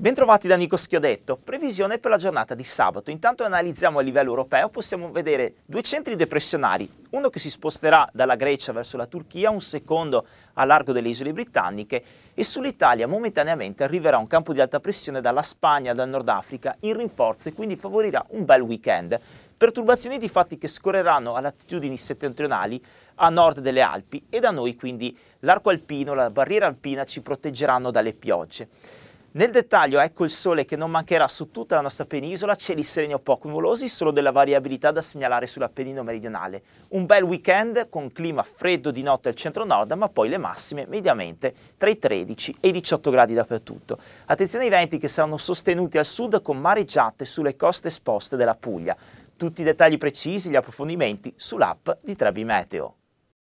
Bentrovati da Nico Schiodetto. Previsione per la giornata di sabato. Intanto analizziamo a livello europeo, possiamo vedere due centri depressionari, uno che si sposterà dalla Grecia verso la Turchia, un secondo a largo delle isole britanniche e sull'Italia momentaneamente arriverà un campo di alta pressione dalla Spagna, dal Nord Africa in rinforzo e quindi favorirà un bel weekend. Perturbazioni di fatti che scorreranno a latitudini settentrionali a nord delle Alpi e da noi quindi l'arco alpino, la barriera alpina ci proteggeranno dalle piogge. Nel dettaglio ecco il sole che non mancherà su tutta la nostra penisola, cieli sereni o poco nuvolosi, solo della variabilità da segnalare sull'Appennino meridionale. Un bel weekend con clima freddo di notte al centro-nord, ma poi le massime mediamente tra i 13 e i 18 gradi dappertutto. Attenzione ai venti che saranno sostenuti al sud con mareggiate sulle coste esposte della Puglia. Tutti i dettagli precisi, gli approfondimenti sull'app di Trebi Meteo.